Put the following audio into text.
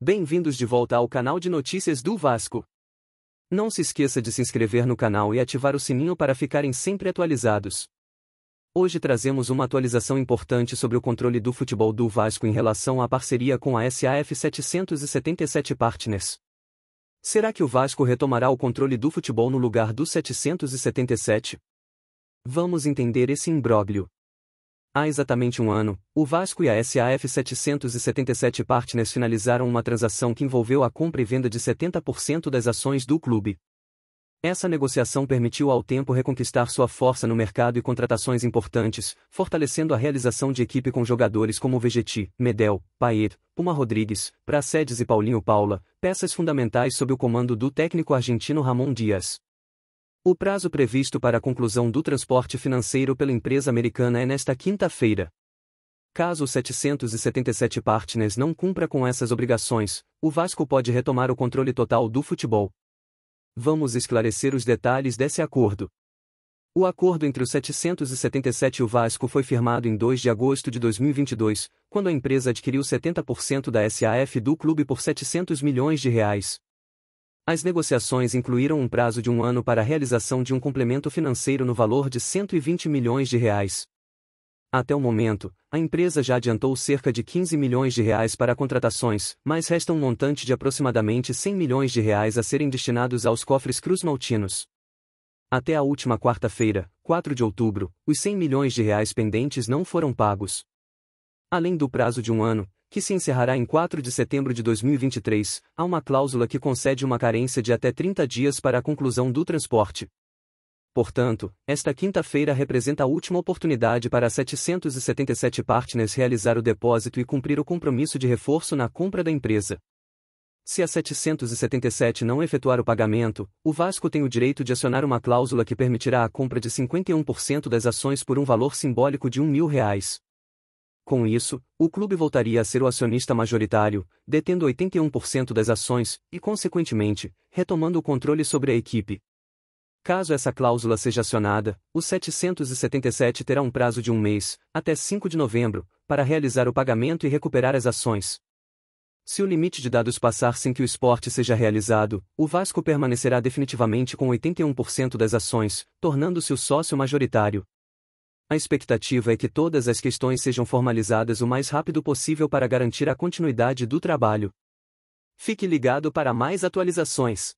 Bem-vindos de volta ao canal de notícias do Vasco. Não se esqueça de se inscrever no canal e ativar o sininho para ficarem sempre atualizados. Hoje trazemos uma atualização importante sobre o controle do futebol do Vasco em relação à parceria com a SAF 777 Partners. Será que o Vasco retomará o controle do futebol no lugar do 777? Vamos entender esse imbróglio. Há exatamente um ano, o Vasco e a SAF 777 Partners finalizaram uma transação que envolveu a compra e venda de 70% das ações do clube. Essa negociação permitiu ao tempo reconquistar sua força no mercado e contratações importantes, fortalecendo a realização de equipe com jogadores como Vegeti, Medel, Paet, Puma Rodrigues, Pracedes e Paulinho Paula, peças fundamentais sob o comando do técnico argentino Ramon Dias. O prazo previsto para a conclusão do transporte financeiro pela empresa americana é nesta quinta-feira. Caso os 777 partners não cumpra com essas obrigações, o Vasco pode retomar o controle total do futebol. Vamos esclarecer os detalhes desse acordo. O acordo entre os 777 e o Vasco foi firmado em 2 de agosto de 2022, quando a empresa adquiriu 70% da SAF do clube por 700 milhões de reais. As negociações incluíram um prazo de um ano para a realização de um complemento financeiro no valor de 120 milhões de reais. Até o momento, a empresa já adiantou cerca de 15 milhões de reais para contratações, mas resta um montante de aproximadamente 100 milhões de reais a serem destinados aos cofres cruzmaltinos. Até a última quarta-feira, 4 de outubro, os 100 milhões de reais pendentes não foram pagos. Além do prazo de um ano, que se encerrará em 4 de setembro de 2023, há uma cláusula que concede uma carência de até 30 dias para a conclusão do transporte. Portanto, esta quinta-feira representa a última oportunidade para 777 partners realizar o depósito e cumprir o compromisso de reforço na compra da empresa. Se a 777 não efetuar o pagamento, o Vasco tem o direito de acionar uma cláusula que permitirá a compra de 51% das ações por um valor simbólico de R$ 1.000. Com isso, o clube voltaria a ser o acionista majoritário, detendo 81% das ações e, consequentemente, retomando o controle sobre a equipe. Caso essa cláusula seja acionada, o 777 terá um prazo de um mês, até 5 de novembro, para realizar o pagamento e recuperar as ações. Se o limite de dados passar sem que o esporte seja realizado, o Vasco permanecerá definitivamente com 81% das ações, tornando-se o sócio majoritário. A expectativa é que todas as questões sejam formalizadas o mais rápido possível para garantir a continuidade do trabalho. Fique ligado para mais atualizações.